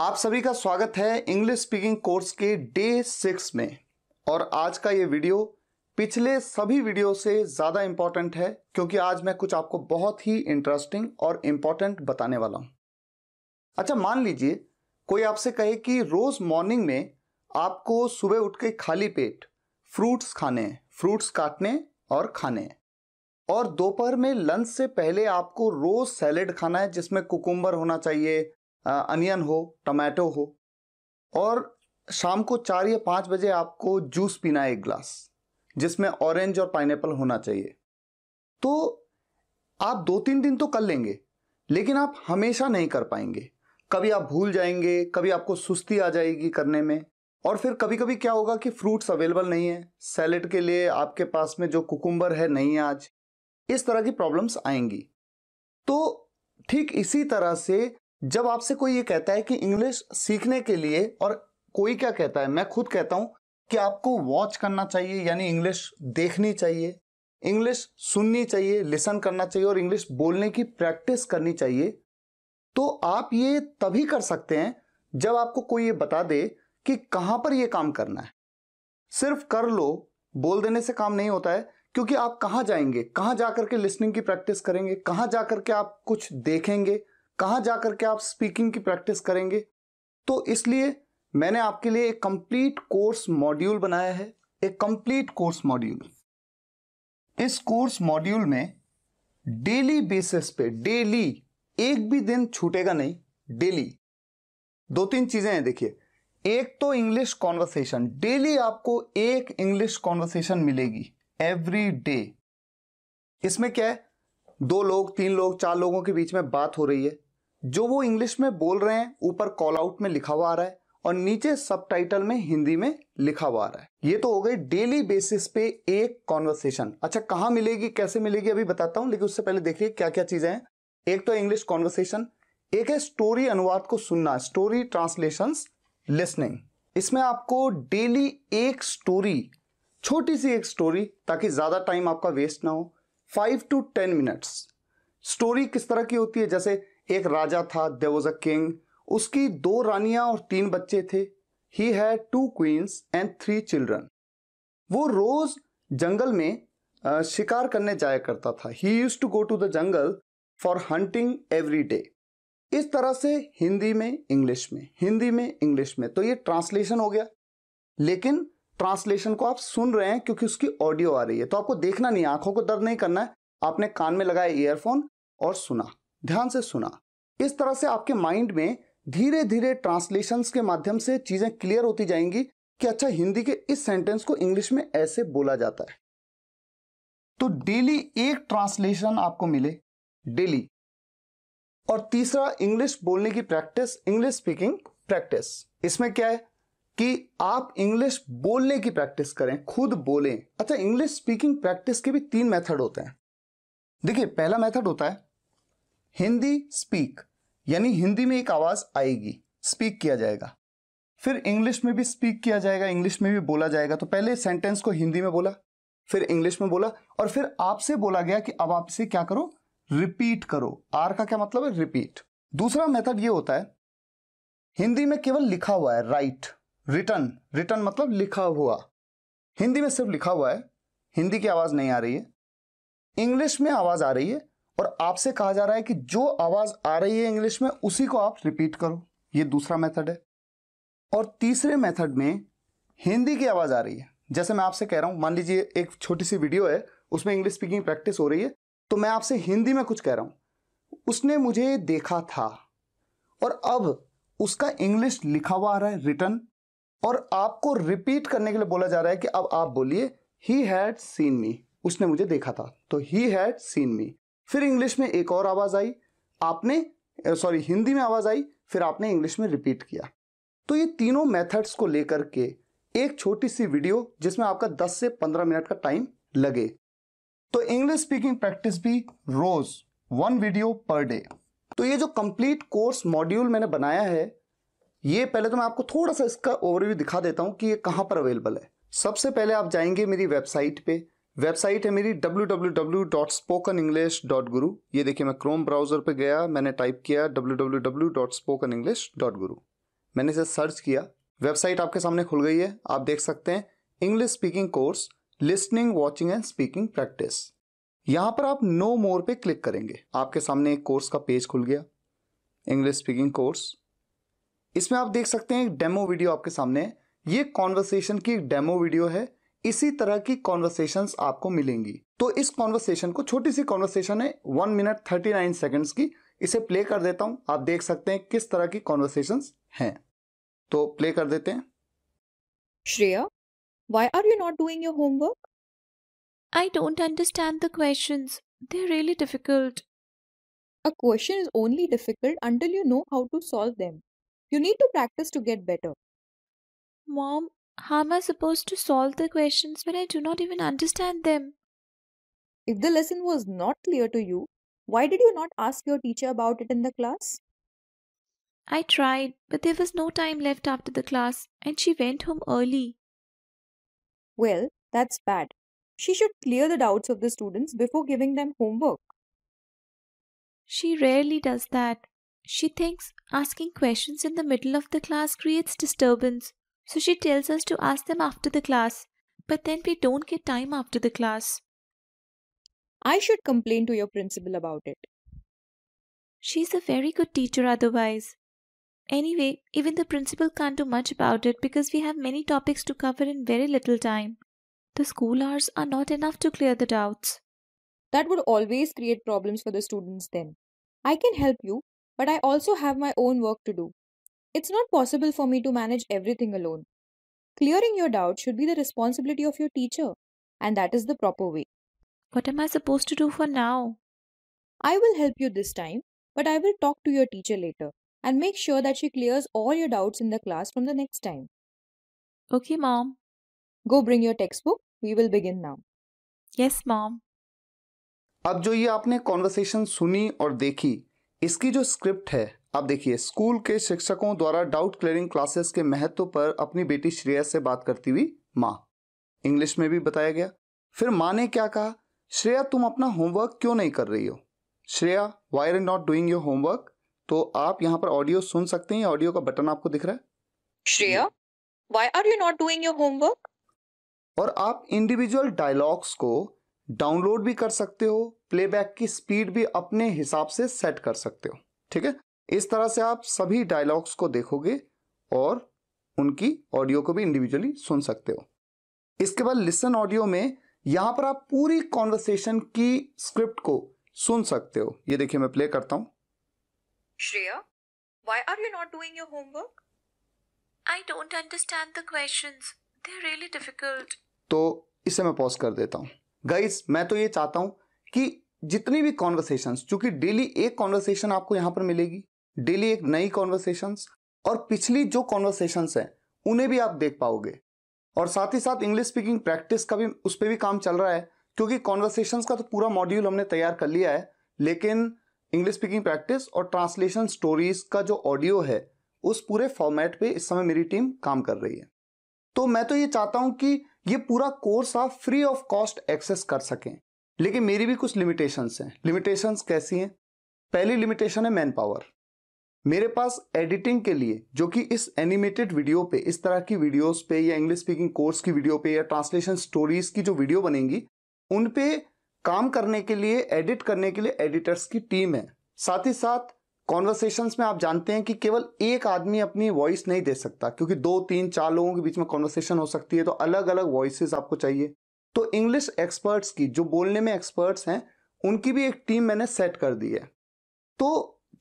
आप सभी का स्वागत है इंग्लिश स्पीकिंग कोर्स के डे सिक्स में और आज का ये वीडियो पिछले सभी वीडियो से ज़्यादा इम्पॉर्टेंट है क्योंकि आज मैं कुछ आपको बहुत ही इंटरेस्टिंग और इंपॉर्टेंट बताने वाला हूँ अच्छा मान लीजिए कोई आपसे कहे कि रोज़ मॉर्निंग में आपको सुबह उठ के खाली पेट फ्रूट्स खाने हैं फ्रूट्स काटने और खाने हैं और दोपहर में लंच से पहले आपको रोज़ सैलेड खाना है जिसमें कुकुम्बर होना चाहिए अनियन हो टमाटो हो और शाम को चार या पाँच बजे आपको जूस पीना है एक ग्लास जिसमें ऑरेंज और पाइनएप्पल होना चाहिए तो आप दो तीन दिन तो कर लेंगे लेकिन आप हमेशा नहीं कर पाएंगे कभी आप भूल जाएंगे कभी आपको सुस्ती आ जाएगी करने में और फिर कभी कभी क्या होगा कि फ्रूट्स अवेलेबल नहीं है सैलेड के लिए आपके पास में जो कुकुम्बर है नहीं है आज इस तरह की प्रॉब्लम्स आएंगी तो ठीक इसी तरह से जब आपसे कोई ये कहता है कि इंग्लिश सीखने के लिए और कोई क्या कहता है मैं खुद कहता हूं कि आपको वॉच करना चाहिए यानी इंग्लिश देखनी चाहिए इंग्लिश सुननी चाहिए लिसन करना चाहिए और इंग्लिश बोलने की प्रैक्टिस करनी चाहिए तो आप ये तभी कर सकते हैं जब आपको कोई ये बता दे कि कहां पर यह काम करना है सिर्फ कर लो बोल देने से काम नहीं होता है क्योंकि आप कहाँ जाएंगे कहां जाकर के लिसनिंग की प्रैक्टिस करेंगे कहां जाकर के आप कुछ देखेंगे कहाँ जा के आप स्पीकिंग की प्रैक्टिस करेंगे तो इसलिए मैंने आपके लिए एक कंप्लीट कोर्स मॉड्यूल बनाया है एक कंप्लीट कोर्स मॉड्यूल इस कोर्स मॉड्यूल में डेली बेसिस पे डेली एक भी दिन छूटेगा नहीं डेली दो तीन चीजें हैं देखिए एक तो इंग्लिश कॉन्वर्सेशन डेली आपको एक इंग्लिश कॉन्वर्सेशन मिलेगी एवरी डे इसमें क्या है दो लोग तीन लोग चार लोगों के बीच में बात हो रही है जो वो इंग्लिश में बोल रहे हैं ऊपर कॉल आउट में लिखा हुआ आ रहा है और नीचे सब टाइटल में हिंदी में लिखा हुआ आ रहा है ये तो हो गई डेली बेसिस पे एक कॉन्वर्सेशन अच्छा कहाँ मिलेगी कैसे मिलेगी अभी बताता हूँ लेकिन उससे पहले देखिए क्या क्या चीजें हैं एक तो इंग्लिश कॉन्वर्सेशन एक है स्टोरी अनुवाद को सुनना स्टोरी ट्रांसलेशन लिसनिंग इसमें आपको डेली एक स्टोरी छोटी सी एक स्टोरी ताकि ज्यादा टाइम आपका वेस्ट ना हो five to ten minutes story किस तरह की होती है जैसे एक राजा था देर वॉज अ किंग उसकी दो रानियां और तीन बच्चे थे he had two queens and three children वो रोज जंगल में शिकार करने जाया करता था he used to go to the jungle for hunting every day इस तरह से हिंदी में इंग्लिश में हिंदी में इंग्लिश में तो ये ट्रांसलेशन हो गया लेकिन ट्रांसलेशन को आप सुन रहे हैं क्योंकि उसकी ऑडियो आ रही है तो आपको देखना नहीं आंखों को दर्द नहीं करना है आपने कान में लगाया ईयरफोन और सुना ध्यान से सुना इस तरह से आपके माइंड में धीरे धीरे ट्रांसलेशन के माध्यम से चीजें क्लियर होती जाएंगी कि अच्छा हिंदी के इस सेंटेंस को इंग्लिश में ऐसे बोला जाता है तो डेली एक ट्रांसलेशन आपको मिले डेली और तीसरा इंग्लिश बोलने की प्रैक्टिस इंग्लिश स्पीकिंग प्रैक्टिस इसमें क्या है कि आप इंग्लिश बोलने की प्रैक्टिस करें खुद बोलें अच्छा इंग्लिश स्पीकिंग प्रैक्टिस के भी तीन मेथड होते हैं देखिए पहला मेथड होता है हिंदी स्पीक यानी हिंदी में एक आवाज़ आएगी स्पीक किया जाएगा फिर इंग्लिश में भी स्पीक किया जाएगा इंग्लिश में भी बोला जाएगा तो पहले सेंटेंस को हिंदी में बोला फिर इंग्लिश में बोला और फिर आपसे बोला गया कि अब आपसे क्या करो रिपीट करो आर का क्या मतलब है रिपीट दूसरा मेथड ये होता है हिंदी में केवल लिखा हुआ है राइट रिटर्न रिटर्न मतलब लिखा हुआ हिंदी में सिर्फ लिखा हुआ है हिंदी की आवाज़ नहीं आ रही है इंग्लिश में आवाज़ आ रही है और आपसे कहा जा रहा है कि जो आवाज आ रही है इंग्लिश में उसी को आप रिपीट करो ये दूसरा मेथड है और तीसरे मेथड में हिंदी की आवाज आ रही है जैसे मैं आपसे कह रहा हूं मान लीजिए एक छोटी सी वीडियो है उसमें इंग्लिश स्पीकिंग प्रैक्टिस हो रही है तो मैं आपसे हिंदी में कुछ कह रहा हूं उसने मुझे देखा था और अब उसका इंग्लिश लिखा हुआ आ रहा है रिटर्न और आपको रिपीट करने के लिए बोला जा रहा है कि अब आप बोलिए ही हैड सीन मी उसने मुझे देखा था तो ही हैड सीन मी फिर इंग्लिश में एक और आवाज़ आई आपने सॉरी हिंदी में आवाज़ आई फिर आपने इंग्लिश में रिपीट किया तो ये तीनों मेथड्स को लेकर के एक छोटी सी वीडियो जिसमें आपका 10 से 15 मिनट का टाइम लगे तो इंग्लिश स्पीकिंग प्रैक्टिस भी रोज वन वीडियो पर डे तो ये जो कंप्लीट कोर्स मॉड्यूल मैंने बनाया है ये पहले तो मैं आपको थोड़ा सा इसका ओवरव्यू दिखा देता हूं कि ये कहां पर अवेलेबल है सबसे पहले आप जाएंगे मेरी वेबसाइट पे वेबसाइट है मेरी www.spokenenglish.guru ये देखिए मैं क्रोम ब्राउज़र पे गया मैंने टाइप किया www.spokenenglish.guru मैंने इसे सर्च किया वेबसाइट आपके सामने खुल गई है आप देख सकते हैं English speaking course listening watching and speaking practice यहाँ पर आप नो मोर पे क्लिक करेंगे आपके सामने एक कोर्स का पेज खुल गया इंग्लिश स्पीकिंग कोर्स इसमें आप देख सकते हैं एक डेमो वीडियो आपके सामने है ये कॉन्वर्सेशन की एक डेमो वीडियो है इसी तरह की कॉन्वर्सेशन आपको मिलेंगी तो इस कॉन्वर्सेशन को छोटी सी कॉन्वर्सेशन है one minute thirty nine seconds की इसे प्ले कर देता हूं आप देख सकते हैं किस तरह की कॉन्वर्सेशन हैं तो प्ले कर देते हैं Shreya why are you not doing your homework I don't understand the question they are really difficult a question is only difficult until you know how to solve them you need to practice to get better mom How am I supposed to solve the questions when I do not even understand them? If the lesson was not clear to you, why did you not ask your teacher about it in the class? I tried, but there was no time left after the class, and she went home early. Well, that's bad. She should clear the doubts of the students before giving them homework. She rarely does that. She thinks asking questions in the middle of the class creates disturbance, so she tells us to ask them after the class, but then we don't get time after the class. I should complain to your principal about it. She's a very good teacher otherwise. Anyway, even the principal can't do much about it because we have many topics to cover in very little time. The school hours are not enough to clear the doubts. That would always create problems for the students then. I can help you, but I also have my own work to do. It's not possible for me to manage everything alone. Clearing your doubt should be the responsibility of your teacher, and that is the proper way. What am I supposed to do for now? I will help you this time, but I will talk to your teacher later and make sure that she clears all your doubts in the class from the next time. Okay, Mom. Go bring your textbook. We will begin now. Yes, Mom. अब जो ये आपने conversation सुनी और देखी इसकी जो script है अब देखिए स्कूल के शिक्षकों द्वारा डाउट क्लियरिंग क्लासेस के महत्व पर अपनी बेटी श्रेया से बात करती हुई माँ इंग्लिश में भी बताया गया फिर माँ ने क्या कहा श्रेया तुम अपना होमवर्क क्यों नहीं कर रही हो Shreya why are not doing your homework तो आप यहाँ पर ऑडियो सुन सकते हैं ऑडियो का बटन आपको दिख रहा है Shreya why are you not doing your homework और आप इंडिविजुअल डायलॉग्स को डाउनलोड भी कर सकते हो प्लेबैक की स्पीड भी अपने हिसाब से सेट कर सकते हो ठीक है इस तरह से आप सभी डायलॉग्स को देखोगे और उनकी ऑडियो को भी इंडिविजुअली सुन सकते हो इसके बाद लिसन ऑडियो में यहां पर आप पूरी कॉन्वर्सेशन की स्क्रिप्ट को सुन सकते हो ये देखिए मैं प्ले करता हूं Shreya why are you not doing your homework i don't understand the questions they're really तो इसे मैं पॉज कर देता हूं गाइस मैं तो ये चाहता हूं कि जितनी भी कॉन्वर्सेशन चूंकि डेली एक कॉन्वर्सेशन आपको यहां पर मिलेगी डेली एक नई कॉन्वर्सेशंस और पिछली जो कॉन्वर्सेशंस हैं उन्हें भी आप देख पाओगे और साथ ही साथ इंग्लिश स्पीकिंग प्रैक्टिस का भी उस पर भी काम चल रहा है क्योंकि कॉन्वर्सेशंस का तो पूरा मॉड्यूल हमने तैयार कर लिया है लेकिन इंग्लिश स्पीकिंग प्रैक्टिस और ट्रांसलेशन स्टोरीज का जो ऑडियो है उस पूरे फॉर्मेट पे इस समय मेरी टीम काम कर रही है तो मैं तो ये चाहता हूं कि ये पूरा कोर्स आप फ्री ऑफ कॉस्ट एक्सेस कर सकें लेकिन मेरी भी कुछ लिमिटेशंस हैं लिमिटेशंस कैसी हैं पहली लिमिटेशन है मैन पावर मेरे पास एडिटिंग के लिए जो कि इस एनिमेटेड वीडियो पे इस तरह की वीडियोस पे या इंग्लिश स्पीकिंग कोर्स की वीडियो पे या ट्रांसलेशन स्टोरीज की जो वीडियो बनेंगी उन पे काम करने के लिए एडिट करने के लिए एडिटर्स की टीम है साथ ही साथ कॉन्वर्सेशन में आप जानते हैं कि केवल एक आदमी अपनी वॉइस नहीं दे सकता क्योंकि दो तीन चार लोगों के बीच में कॉन्वर्सेशन हो सकती है तो अलग अलग वॉइस आपको चाहिए तो इंग्लिश एक्सपर्ट्स की जो बोलने में एक्सपर्ट्स हैं उनकी भी एक टीम मैंने सेट कर दी है तो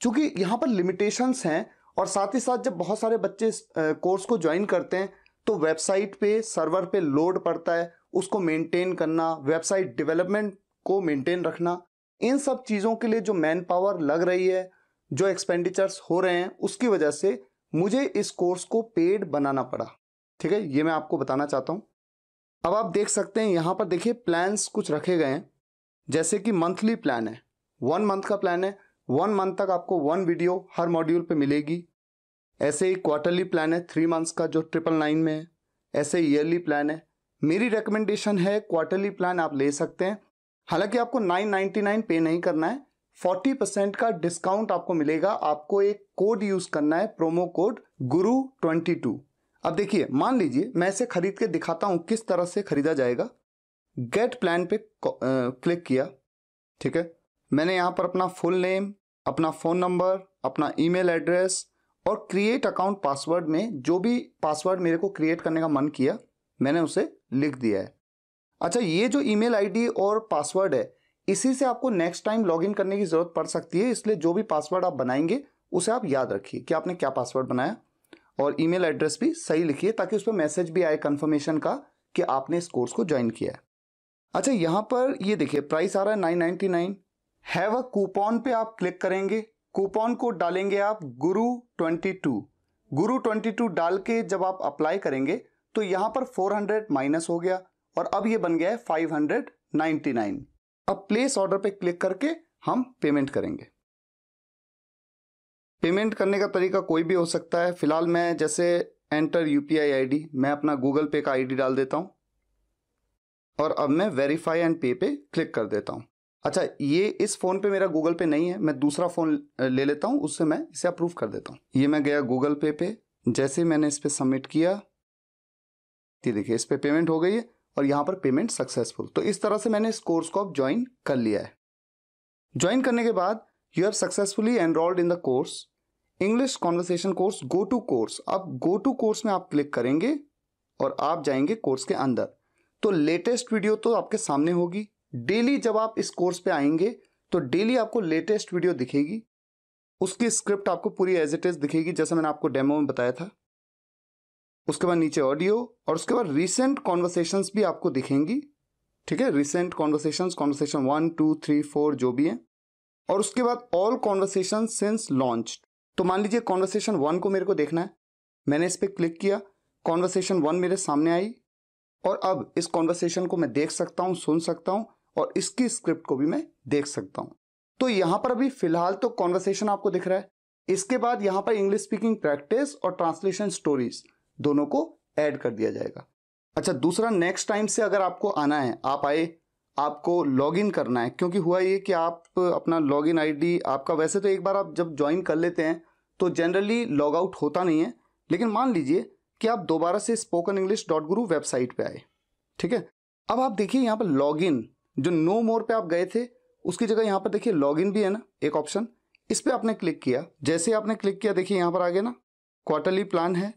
चूंकि यहाँ पर लिमिटेशंस हैं और साथ ही साथ जब बहुत सारे बच्चे कोर्स को ज्वाइन करते हैं तो वेबसाइट पे सर्वर पे लोड पड़ता है उसको मेंटेन करना वेबसाइट डेवलपमेंट को मेंटेन रखना इन सब चीज़ों के लिए जो मैन पावर लग रही है जो एक्सपेंडिचर्स हो रहे हैं उसकी वजह से मुझे इस कोर्स को पेड बनाना पड़ा ठीक है ये मैं आपको बताना चाहता हूँ अब आप देख सकते हैं यहाँ पर देखिए प्लान्स कुछ रखे गए हैं जैसे कि मंथली प्लान है वन मंथ का प्लान है वन मंथ तक आपको वन वीडियो हर मॉड्यूल पे मिलेगी ऐसे ही क्वार्टरली प्लान है थ्री मंथ्स का जो ट्रिपल नाइन में है ऐसे ईयरली प्लान है मेरी रिकमेंडेशन है क्वार्टरली प्लान आप ले सकते हैं हालांकि आपको 999 पे नहीं करना है 40 परसेंट का डिस्काउंट आपको मिलेगा आपको एक कोड यूज करना है प्रोमो कोड गुरु टू अब देखिए मान लीजिए मैं इसे खरीद के दिखाता हूं किस तरह से खरीदा जाएगा गेट प्लान पे क्लिक किया ठीक है मैंने यहाँ पर अपना फुल नेम अपना फ़ोन नंबर अपना ईमेल एड्रेस और क्रिएट अकाउंट पासवर्ड में जो भी पासवर्ड मेरे को क्रिएट करने का मन किया मैंने उसे लिख दिया है अच्छा ये जो ईमेल आईडी और पासवर्ड है इसी से आपको नेक्स्ट टाइम लॉगिन करने की ज़रूरत पड़ सकती है इसलिए जो भी पासवर्ड आप बनाएंगे उसे आप याद रखिए कि आपने क्या पासवर्ड बनाया और ईमेल एड्रेस भी सही लिखिए ताकि उस पर मैसेज भी आए कन्फर्मेशन का कि आपने इस कोर्स को ज्वाइन किया है अच्छा यहाँ पर ये देखिए प्राइस आ रहा है nine ninety nine have a coupon पे आप क्लिक करेंगे कूपन को डालेंगे आप गुरु 22 गुरु 22 डाल के जब आप अप्लाई करेंगे तो यहां पर 400 माइनस हो गया और अब ये बन गया है 599 अब प्लेस ऑर्डर पे क्लिक करके हम पेमेंट करेंगे पेमेंट करने का तरीका कोई भी हो सकता है फिलहाल मैं जैसे एंटर यू पी मैं अपना गूगल पे का आईडी डाल देता हूँ और अब मैं वेरीफाई एंड पे पे क्लिक कर देता हूँ अच्छा ये इस फ़ोन पे मेरा गूगल पे नहीं है मैं दूसरा फ़ोन ले लेता हूँ उससे मैं इसे अप्रूव कर देता हूँ ये मैं गया गूगल पे पे जैसे मैंने इस पर सबमिट किया ये देखिए इस पर पे पेमेंट हो गई है और यहाँ पर पेमेंट सक्सेसफुल तो इस तरह से मैंने इस कोर्स को अब ज्वाइन कर लिया है ज्वाइन करने के बाद you have successfully enrolled in the course English conversation course go to course अब गो टू कोर्स में आप क्लिक करेंगे और आप जाएंगे कोर्स के अंदर तो लेटेस्ट वीडियो तो आपके सामने होगी डेली जब आप इस कोर्स पे आएंगे तो डेली आपको लेटेस्ट वीडियो दिखेगी उसकी स्क्रिप्ट आपको पूरी एज इट इज दिखेगी जैसे मैंने आपको डेमो में बताया था उसके बाद नीचे ऑडियो और उसके बाद रिसेंट कॉन्वर्सेशन भी आपको दिखेंगी ठीक है recent conversation conversation one two three four जो भी है और उसके बाद ऑल कॉन्वर्सेशन सिंस लॉन्च तो मान लीजिए कॉन्वर्सेशन वन को मेरे को देखना है मैंने इस पर क्लिक किया कॉन्वर्सेशन वन मेरे सामने आई और अब इस कॉन्वर्सेशन को मैं देख सकता हूँ सुन सकता हूँ और इसकी स्क्रिप्ट को भी मैं देख सकता हूं तो यहां पर अभी फिलहाल तो कॉन्वर्सेशन आपको दिख रहा है इसके बाद यहां पर इंग्लिश स्पीकिंग प्रैक्टिस और ट्रांसलेशन स्टोरीज दोनों को ऐड कर दिया जाएगा अच्छा दूसरा नेक्स्ट टाइम से अगर आपको आना है आप आए आपको लॉगिन करना है क्योंकि हुआ ये कि आप अपना लॉगिन आईडी आपका वैसे तो एक बार आप जब ज्वाइन कर लेते हैं तो जनरली लॉग आउट होता नहीं है लेकिन मान लीजिए कि आप दोबारा से spoken English dot guru website पर आए ठीक है अब आप देखिए यहाँ पर इन जो नो मोर पे आप गए थे उसकी जगह यहाँ पर देखिए लॉगिन भी है ना एक ऑप्शन इस पर आपने क्लिक किया जैसे आपने क्लिक किया देखिए यहाँ पर आगे ना क्वार्टरली प्लान है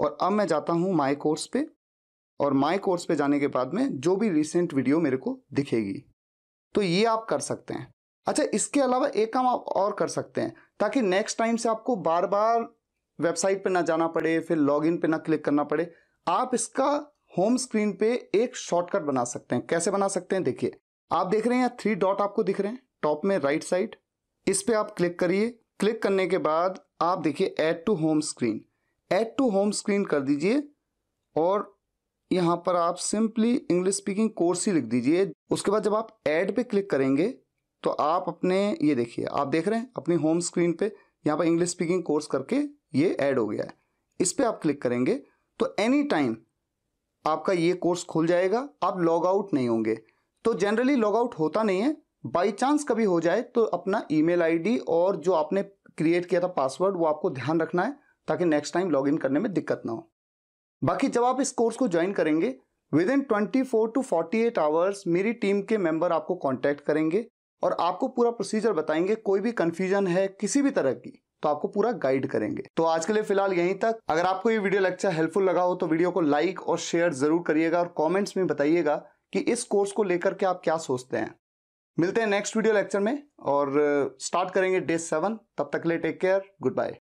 और अब मैं जाता हूँ माई कोर्स पे और माई कोर्स पे जाने के बाद में जो भी रिसेंट वीडियो मेरे को दिखेगी तो ये आप कर सकते हैं अच्छा इसके अलावा एक काम आप और कर सकते हैं ताकि नेक्स्ट टाइम से आपको बार बार वेबसाइट पे ना जाना पड़े फिर लॉग पे ना क्लिक करना पड़े आप इसका होम स्क्रीन पे एक शॉर्टकट बना सकते हैं कैसे बना सकते हैं देखिए आप देख रहे हैं थ्री डॉट आपको दिख रहे हैं टॉप में राइट साइड इस पर आप क्लिक करिए क्लिक करने के बाद आप देखिए add to home screen add to home screen कर दीजिए और यहाँ पर आप सिंपली इंग्लिश स्पीकिंग कोर्स ही लिख दीजिए उसके बाद जब आप ऐड पे क्लिक करेंगे तो आप अपने ये देखिए आप देख रहे हैं अपनी होम स्क्रीन पे यहाँ पर इंग्लिश स्पीकिंग कोर्स करके ये ऐड हो गया है इस पर आप क्लिक करेंगे तो एनी टाइम आपका ये कोर्स खुल जाएगा आप लॉग आउट नहीं होंगे तो जनरली लॉग आउट होता नहीं है बाई चांस कभी हो जाए तो अपना ईमेल आईडी और जो आपने क्रिएट किया था पासवर्ड वो आपको ध्यान रखना है ताकि नेक्स्ट टाइम लॉग इन करने में दिक्कत ना हो बाकी जब आप इस कोर्स को ज्वाइन करेंगे within twenty four to forty eight hours मेरी टीम के मेंबर आपको कॉन्टैक्ट करेंगे और आपको पूरा प्रोसीजर बताएंगे कोई भी कन्फ्यूजन है किसी भी तरह की तो आपको पूरा गाइड करेंगे तो आज के लिए फिलहाल यहीं तक अगर आपको ये वीडियो लेक्चर हेल्पफुल लगा हो तो वीडियो को लाइक और शेयर जरूर करिएगा और कॉमेंट्स में बताइएगा कि इस कोर्स को लेकर के आप क्या सोचते हैं मिलते हैं नेक्स्ट वीडियो लेक्चर में और स्टार्ट करेंगे डे सेवन तब तक के लिए टेक केयर गुड बाय